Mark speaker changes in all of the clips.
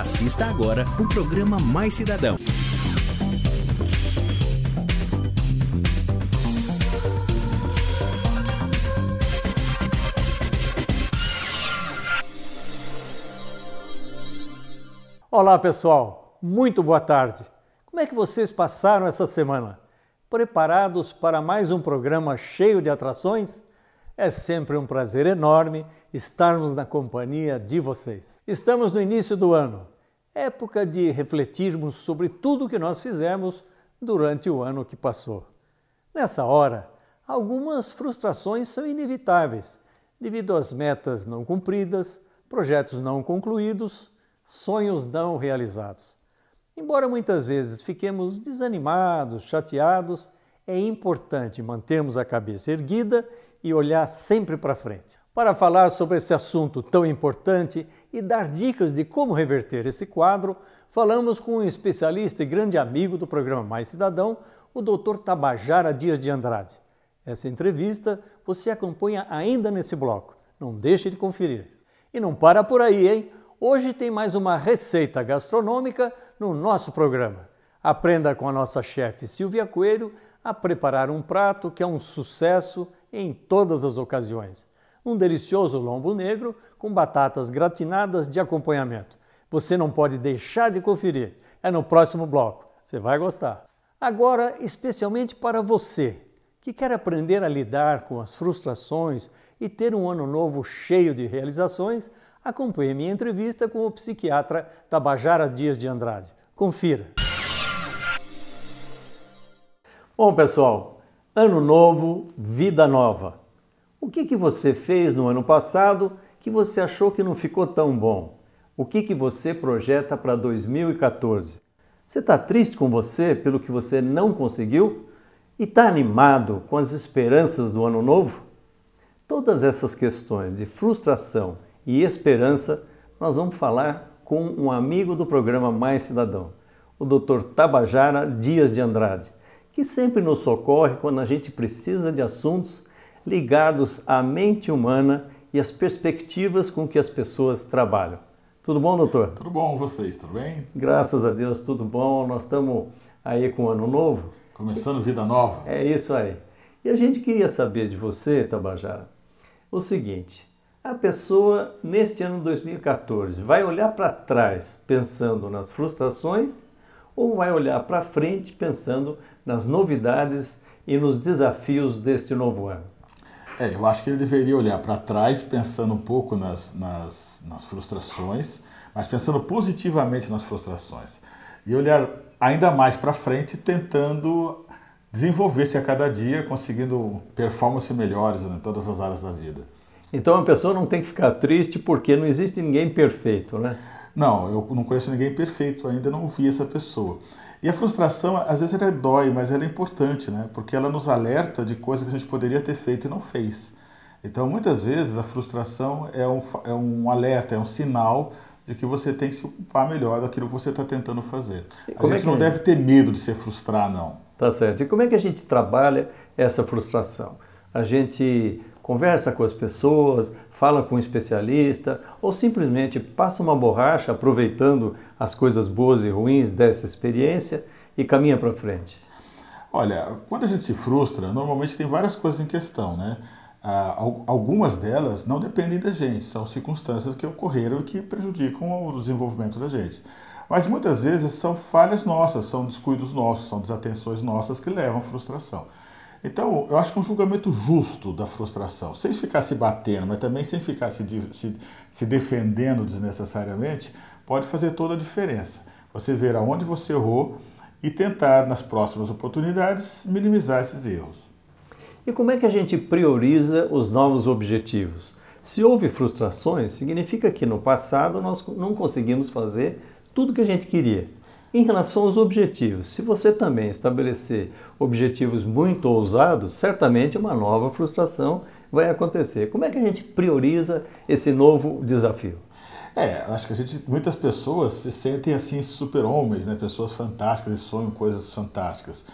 Speaker 1: Assista agora o programa Mais Cidadão. Olá pessoal, muito boa tarde. Como é que vocês passaram essa semana? Preparados para mais um programa cheio de atrações? É sempre um prazer enorme estarmos na companhia de vocês. Estamos no início do ano, época de refletirmos sobre tudo o que nós fizemos durante o ano que passou. Nessa hora, algumas frustrações são inevitáveis devido às metas não cumpridas, projetos não concluídos, sonhos não realizados. Embora muitas vezes fiquemos desanimados, chateados, é importante mantermos a cabeça erguida e olhar sempre para frente. Para falar sobre esse assunto tão importante e dar dicas de como reverter esse quadro, falamos com um especialista e grande amigo do programa Mais Cidadão, o Dr. Tabajara Dias de Andrade. Essa entrevista você acompanha ainda nesse bloco. Não deixe de conferir. E não para por aí, hein? Hoje tem mais uma receita gastronômica no nosso programa. Aprenda com a nossa chefe Silvia Coelho a preparar um prato que é um sucesso em todas as ocasiões. Um delicioso lombo negro com batatas gratinadas de acompanhamento. Você não pode deixar de conferir. É no próximo bloco. Você vai gostar. Agora, especialmente para você que quer aprender a lidar com as frustrações e ter um ano novo cheio de realizações, acompanhe minha entrevista com o psiquiatra Tabajara Dias de Andrade. Confira. Bom, pessoal, ano novo, vida nova. O que, que você fez no ano passado que você achou que não ficou tão bom? O que, que você projeta para 2014? Você está triste com você pelo que você não conseguiu? E está animado com as esperanças do ano novo? Todas essas questões de frustração e esperança nós vamos falar com um amigo do programa Mais Cidadão, o Dr. Tabajara Dias de Andrade que sempre nos socorre quando a gente precisa de assuntos ligados à mente humana e às perspectivas com que as pessoas trabalham. Tudo bom, doutor? Tudo bom, vocês, tudo bem? Graças a Deus, tudo bom. Nós estamos aí com o ano novo. Começando vida nova. É isso aí. E a gente queria saber de você, Tabajara, o seguinte: a pessoa neste ano 2014 vai olhar para trás pensando nas frustrações ou vai olhar para frente pensando nas novidades e nos desafios deste novo ano?
Speaker 2: É, eu acho que ele deveria olhar para trás pensando um pouco nas, nas, nas frustrações, mas pensando positivamente nas frustrações. E olhar ainda mais para frente tentando desenvolver-se a cada dia, conseguindo performances melhores em todas as áreas da vida. Então a pessoa não tem que ficar triste porque não existe ninguém perfeito, né? Não, eu não conheço ninguém perfeito, ainda não vi essa pessoa. E a frustração, às vezes, ela dói, mas ela é importante, né? Porque ela nos alerta de coisas que a gente poderia ter feito e não fez. Então, muitas vezes, a frustração é um, é um alerta, é um sinal de que você tem que se ocupar melhor daquilo que você está tentando fazer. A é gente é não deve ter medo de se frustrar, não. Tá
Speaker 1: certo. E como é que a gente trabalha essa frustração? A gente Conversa com as pessoas, fala com um especialista ou simplesmente passa uma borracha aproveitando as coisas boas e ruins dessa experiência e caminha para frente.
Speaker 2: Olha, quando a gente se frustra, normalmente tem várias coisas em questão, né? Ah, algumas delas não dependem da gente, são circunstâncias que ocorreram e que prejudicam o desenvolvimento da gente. Mas muitas vezes são falhas nossas, são descuidos nossos, são desatenções nossas que levam à frustração. Então, eu acho que é um julgamento justo da frustração, sem ficar se batendo, mas também sem ficar se, se, se defendendo desnecessariamente, pode fazer toda a diferença. Você ver aonde você errou e tentar, nas próximas oportunidades, minimizar esses erros.
Speaker 1: E como é que a gente prioriza os novos objetivos? Se houve frustrações, significa que no passado nós não conseguimos fazer tudo que a gente queria. Em relação aos objetivos, se você também estabelecer objetivos muito ousados, certamente uma nova frustração vai acontecer. Como
Speaker 2: é que a gente prioriza esse novo desafio? É, acho que a gente, muitas pessoas se sentem assim super-homens, né? pessoas fantásticas e sonham coisas fantásticas.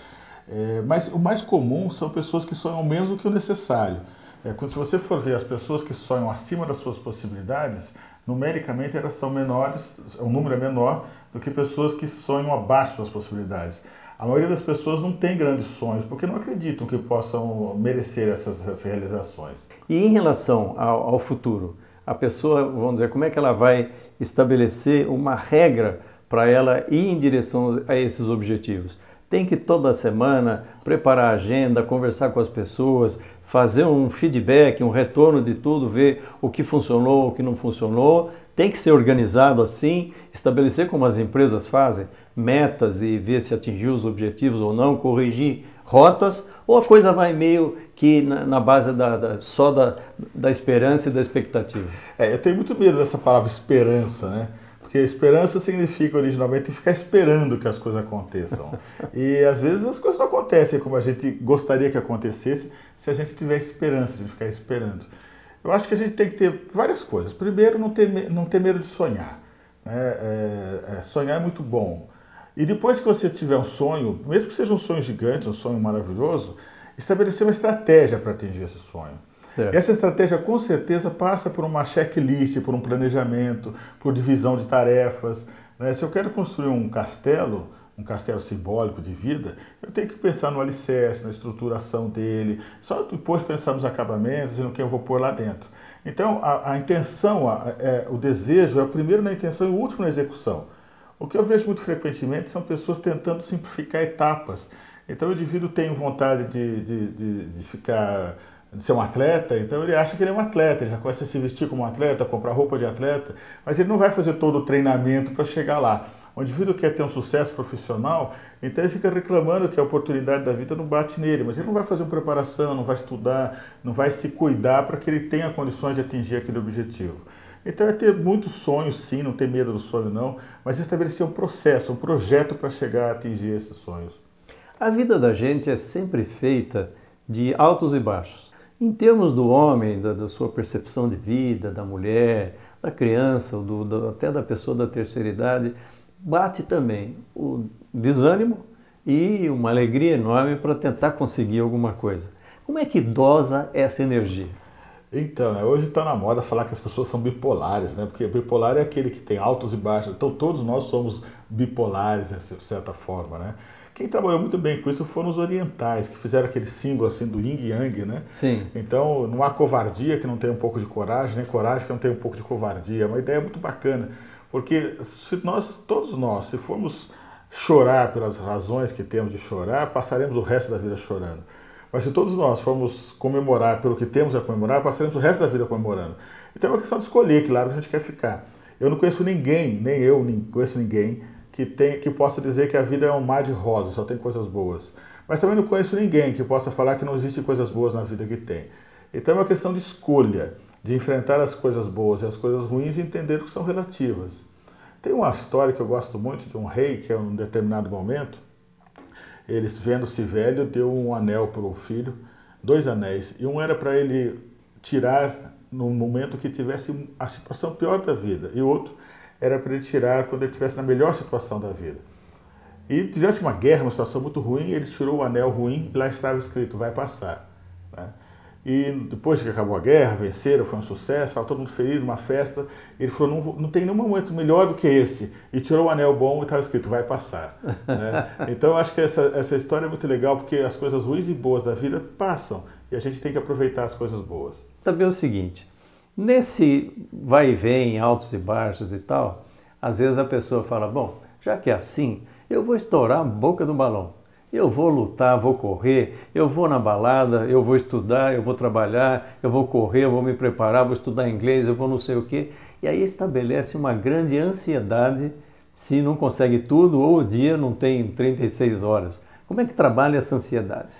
Speaker 2: É, mas o mais comum são pessoas que sonham menos do que o necessário. É, quando, se você for ver as pessoas que sonham acima das suas possibilidades, numericamente elas são menores, o um número é menor do que pessoas que sonham abaixo das possibilidades. A maioria das pessoas não tem grandes sonhos porque não acreditam que possam merecer essas, essas realizações. E em
Speaker 1: relação ao, ao futuro, a pessoa, vamos dizer, como é que ela vai estabelecer uma regra para ela ir em direção a esses objetivos? tem que toda semana preparar a agenda, conversar com as pessoas, fazer um feedback, um retorno de tudo, ver o que funcionou, o que não funcionou. Tem que ser organizado assim, estabelecer como as empresas fazem, metas e ver se atingiu os objetivos ou não, corrigir rotas, ou a coisa vai meio que na, na base da, da, só da, da
Speaker 2: esperança e da expectativa? É, eu tenho muito medo dessa palavra esperança, né? Porque esperança significa originalmente ficar esperando que as coisas aconteçam. e às vezes as coisas não acontecem como a gente gostaria que acontecesse se a gente tiver esperança de ficar esperando. Eu acho que a gente tem que ter várias coisas. Primeiro, não ter, não ter medo de sonhar. Né? É, é, sonhar é muito bom. E depois que você tiver um sonho, mesmo que seja um sonho gigante, um sonho maravilhoso, estabelecer uma estratégia para atingir esse sonho. Certo. Essa estratégia, com certeza, passa por uma checklist, por um planejamento, por divisão de tarefas. Né? Se eu quero construir um castelo, um castelo simbólico de vida, eu tenho que pensar no alicerce, na estruturação dele, só depois pensar nos acabamentos e no que eu vou pôr lá dentro. Então, a, a intenção, a, é, o desejo é o primeiro na intenção e o último na execução. O que eu vejo muito frequentemente são pessoas tentando simplificar etapas. Então, o indivíduo tem vontade de, de, de, de ficar de ser um atleta, então ele acha que ele é um atleta, ele já começa a se vestir como um atleta, comprar roupa de atleta, mas ele não vai fazer todo o treinamento para chegar lá. O indivíduo quer ter um sucesso profissional, então ele fica reclamando que a oportunidade da vida não bate nele, mas ele não vai fazer uma preparação, não vai estudar, não vai se cuidar para que ele tenha condições de atingir aquele objetivo. Então é ter muito sonho, sim, não ter medo do sonho, não, mas estabelecer um processo, um projeto para chegar a atingir esses sonhos. A vida da
Speaker 1: gente é sempre feita de altos e baixos. Em termos do homem, da, da sua percepção de vida, da mulher, da criança, do, do, até da pessoa da terceira idade, bate também o desânimo e uma alegria enorme
Speaker 2: para tentar conseguir alguma coisa. Como é que dosa essa energia? Então, né, hoje está na moda falar que as pessoas são bipolares, né? Porque bipolar é aquele que tem altos e baixos. Então, todos nós somos bipolares, né, de certa forma, né? Quem trabalhou muito bem com isso foram os orientais, que fizeram aquele símbolo assim do yin yang, né? Sim. Então, não há covardia que não tem um pouco de coragem, nem coragem que não tem um pouco de covardia. É uma ideia muito bacana, porque se nós, todos nós, se formos chorar pelas razões que temos de chorar, passaremos o resto da vida chorando. Mas se todos nós formos comemorar pelo que temos a comemorar, passaremos o resto da vida comemorando. Então é uma questão de escolher que lado a gente quer ficar. Eu não conheço ninguém, nem eu nem conheço ninguém, que, tem, que possa dizer que a vida é um mar de rosas, só tem coisas boas. Mas também não conheço ninguém que possa falar que não existe coisas boas na vida que tem. Então é uma questão de escolha, de enfrentar as coisas boas e as coisas ruins e entender que são relativas. Tem uma história que eu gosto muito de um rei que, em é um determinado momento, eles vendo-se velho, deu um anel para o filho, dois anéis, e um era para ele tirar no momento que tivesse a situação pior da vida, e o outro era para ele tirar quando ele estivesse na melhor situação da vida. E tivesse uma guerra, uma situação muito ruim, ele tirou o anel ruim e lá estava escrito, vai passar. Né? E depois que acabou a guerra, venceram, foi um sucesso, estava todo mundo feliz, uma festa. Ele falou: não, não tem nenhum momento melhor do que esse. E tirou o anel bom e estava escrito: vai passar.
Speaker 1: né?
Speaker 2: Então eu acho que essa, essa história é muito legal, porque as coisas ruins e boas da vida passam e a gente tem que aproveitar as coisas boas. Também é o
Speaker 1: seguinte: nesse vai e vem, altos e baixos e tal, às vezes a pessoa fala: bom, já que é assim, eu vou estourar a boca do balão. Eu vou lutar, vou correr, eu vou na balada, eu vou estudar, eu vou trabalhar, eu vou correr, eu vou me preparar, vou estudar inglês, eu vou não sei o quê. E aí estabelece uma grande ansiedade se não consegue tudo ou o dia não tem 36 horas. Como é que trabalha essa
Speaker 2: ansiedade?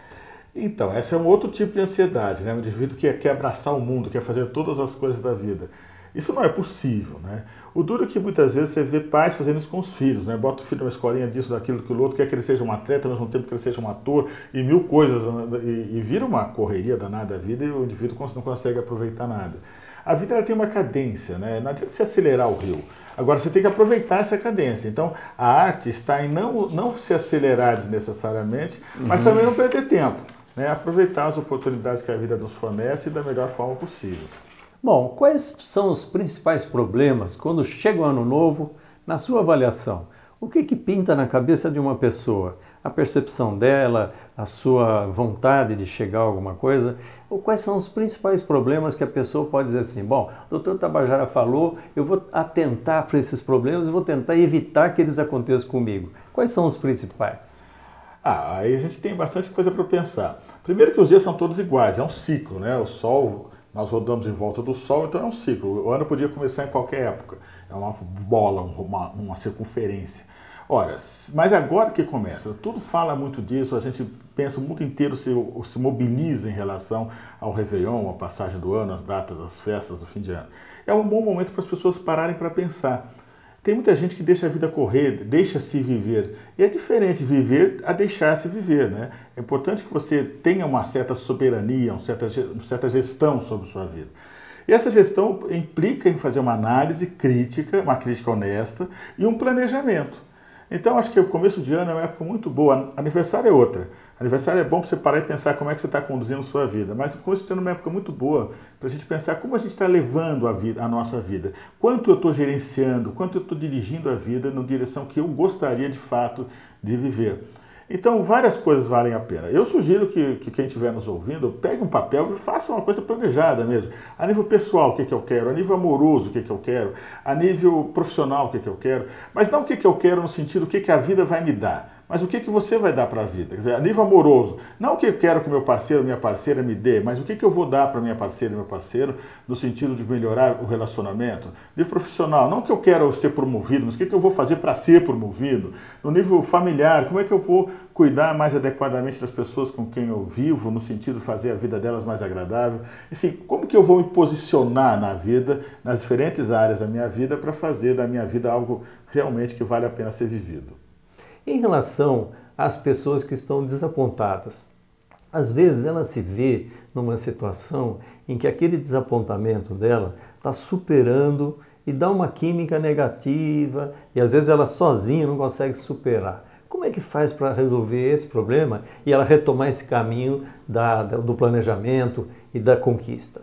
Speaker 2: Então, essa é um outro tipo de ansiedade, né? Um indivíduo que quer abraçar o mundo, quer fazer todas as coisas da vida. Isso não é possível, né? O duro é que muitas vezes você vê pais fazendo isso com os filhos, né? Bota o filho numa escolinha disso, daquilo, que o outro, quer que ele seja um atleta, ao mesmo tempo que ele seja um ator, e mil coisas, né? e, e vira uma correria danada a vida e o indivíduo não consegue aproveitar nada. A vida ela tem uma cadência, né? Não adianta você acelerar o rio. Agora você tem que aproveitar essa cadência. Então a arte está em não, não se acelerar desnecessariamente, mas uhum. também não perder tempo. Né? Aproveitar as oportunidades que a vida nos fornece da melhor forma possível.
Speaker 1: Bom, quais são os principais problemas quando chega o ano novo, na sua avaliação? O que, que pinta na cabeça de uma pessoa? A percepção dela, a sua vontade de chegar a alguma coisa? Ou quais são os principais problemas que a pessoa pode dizer assim: bom, o doutor Tabajara falou, eu vou atentar para esses problemas e vou tentar
Speaker 2: evitar que eles aconteçam comigo? Quais são os principais? Ah, aí a gente tem bastante coisa para pensar. Primeiro que os dias são todos iguais, é um ciclo, né? O Sol nós rodamos em volta do Sol, então é um ciclo. O ano podia começar em qualquer época. É uma bola, uma, uma circunferência. Ora, mas agora que começa, tudo fala muito disso, a gente pensa o mundo inteiro se, se mobiliza em relação ao Réveillon, a passagem do ano, as datas, as festas do fim de ano. É um bom momento para as pessoas pararem para pensar tem muita gente que deixa a vida correr, deixa-se viver. E é diferente viver a deixar-se viver, né? É importante que você tenha uma certa soberania, uma certa, uma certa gestão sobre sua vida. E essa gestão implica em fazer uma análise crítica, uma crítica honesta e um planejamento. Então, acho que o começo de ano é uma época muito boa. Aniversário é outra. Aniversário é bom para você parar e pensar como é que você está conduzindo a sua vida. Mas o começo de ano é uma época muito boa para a gente pensar como a gente está levando a, vida, a nossa vida. Quanto eu estou gerenciando, quanto eu estou dirigindo a vida na direção que eu gostaria de fato de viver. Então, várias coisas valem a pena. Eu sugiro que, que quem estiver nos ouvindo pegue um papel e faça uma coisa planejada mesmo. A nível pessoal, o que, que eu quero? A nível amoroso, o que, que eu quero? A nível profissional, o que, que eu quero? Mas não o que, que eu quero no sentido o que, que a vida vai me dar mas o que, que você vai dar para a vida? Quer dizer, a nível amoroso, não o que eu quero que meu parceiro, minha parceira me dê, mas o que, que eu vou dar para minha parceira, meu parceiro, no sentido de melhorar o relacionamento. Nível profissional, não o que eu quero ser promovido, mas o que, que eu vou fazer para ser promovido. No nível familiar, como é que eu vou cuidar mais adequadamente das pessoas com quem eu vivo, no sentido de fazer a vida delas mais agradável. Assim, como que eu vou me posicionar na vida, nas diferentes áreas da minha vida, para fazer da minha vida algo realmente que vale a pena ser vivido? Em relação às pessoas que estão desapontadas,
Speaker 1: às vezes ela se vê numa situação em que aquele desapontamento dela está superando e dá uma química negativa e às vezes ela sozinha não consegue superar. Como é que faz para resolver esse problema e ela retomar esse caminho da, do planejamento e da conquista?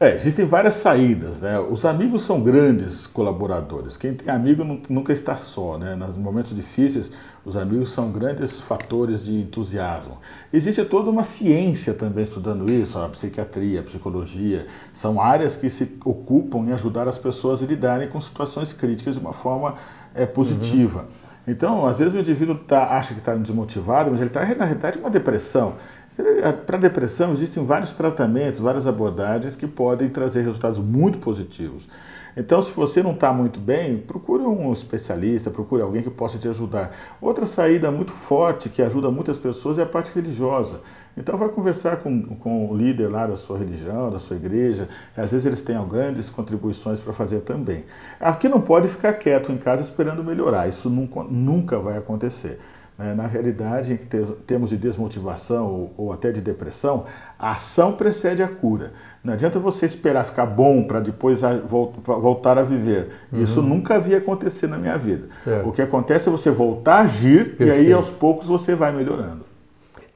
Speaker 2: É, existem várias saídas, né? Os amigos são grandes colaboradores. Quem tem amigo nunca está só, né? Nos momentos difíceis, os amigos são grandes fatores de entusiasmo. Existe toda uma ciência também estudando isso, a psiquiatria, a psicologia, são áreas que se ocupam em ajudar as pessoas a lidarem com situações críticas de uma forma é, positiva. Uhum. Então, às vezes o indivíduo tá, acha que está desmotivado, mas ele está, na realidade, com uma depressão. Para depressão existem vários tratamentos, várias abordagens que podem trazer resultados muito positivos. Então, se você não está muito bem, procure um especialista, procure alguém que possa te ajudar. Outra saída muito forte que ajuda muitas pessoas é a parte religiosa. Então, vai conversar com, com o líder lá da sua religião, da sua igreja. Às vezes, eles têm grandes contribuições para fazer também. Aqui não pode ficar quieto em casa esperando melhorar. Isso nunca, nunca vai acontecer é, na realidade, em que te, termos de desmotivação ou, ou, até de depressão, a ação precede a cura. Não adianta você esperar ficar bom para depois a, voltar a viver. Uhum. Isso nunca havia acontecido na minha vida. Certo. O que acontece é você voltar a agir Perfeito. e aí aos poucos você vai melhorando.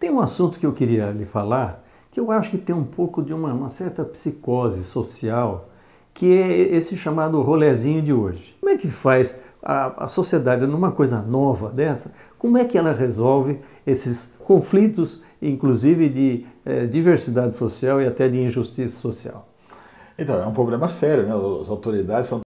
Speaker 1: Tem um assunto que eu queria lhe falar, que eu acho que tem um pouco de uma, uma certa psicose social, que é esse chamado rolezinho de hoje. Como é que faz a, a sociedade numa coisa nova dessa, como é que ela resolve esses conflitos, inclusive de eh, diversidade social e até de injustiça social?
Speaker 2: Então, é um problema sério, né? As autoridades são